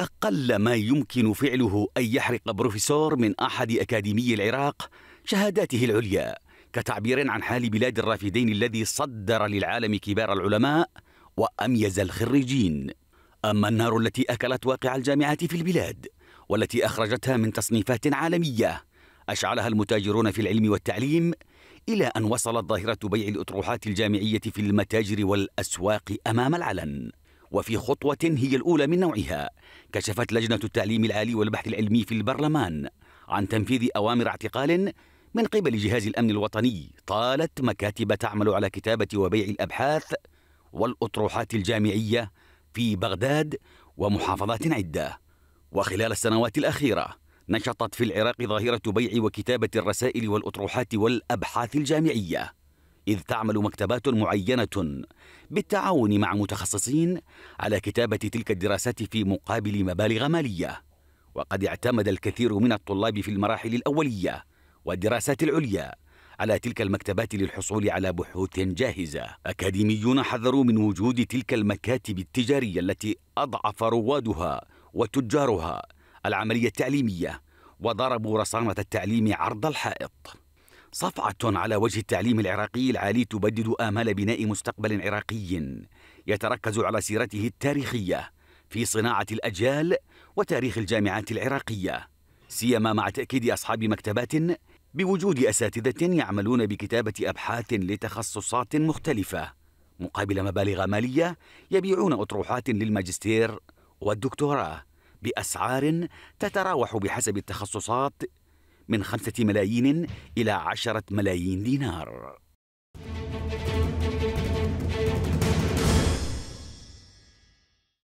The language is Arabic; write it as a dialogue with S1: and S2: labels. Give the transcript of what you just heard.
S1: أقل ما يمكن فعله أن يحرق بروفيسور من أحد أكاديمي العراق شهاداته العليا كتعبير عن حال بلاد الرافدين الذي صدر للعالم كبار العلماء وأميز الخريجين أما النار التي أكلت واقع الجامعات في البلاد والتي أخرجتها من تصنيفات عالمية أشعلها المتاجرون في العلم والتعليم إلى أن وصلت ظاهرة بيع الأطروحات الجامعية في المتاجر والأسواق أمام العلن وفي خطوة هي الأولى من نوعها كشفت لجنة التعليم العالي والبحث العلمي في البرلمان عن تنفيذ أوامر اعتقال من قبل جهاز الأمن الوطني طالت مكاتب تعمل على كتابة وبيع الأبحاث والأطروحات الجامعية في بغداد ومحافظات عدة وخلال السنوات الأخيرة نشطت في العراق ظاهرة بيع وكتابة الرسائل والأطروحات والأبحاث الجامعية إذ تعمل مكتبات معينة بالتعاون مع متخصصين على كتابة تلك الدراسات في مقابل مبالغ مالية وقد اعتمد الكثير من الطلاب في المراحل الأولية والدراسات العليا على تلك المكتبات للحصول على بحوث جاهزة أكاديميون حذروا من وجود تلك المكاتب التجارية التي أضعف روادها وتجارها العملية التعليمية وضربوا رصانة التعليم عرض الحائط صفعة على وجه التعليم العراقي العالي تبدد آمال بناء مستقبل عراقي يتركز على سيرته التاريخية في صناعة الأجيال وتاريخ الجامعات العراقية سيما مع تأكيد أصحاب مكتبات بوجود أساتذة يعملون بكتابة أبحاث لتخصصات مختلفة مقابل مبالغ مالية يبيعون أطروحات للماجستير والدكتوراه بأسعار تتراوح بحسب التخصصات من خمسة ملايين إلى عشرة ملايين دينار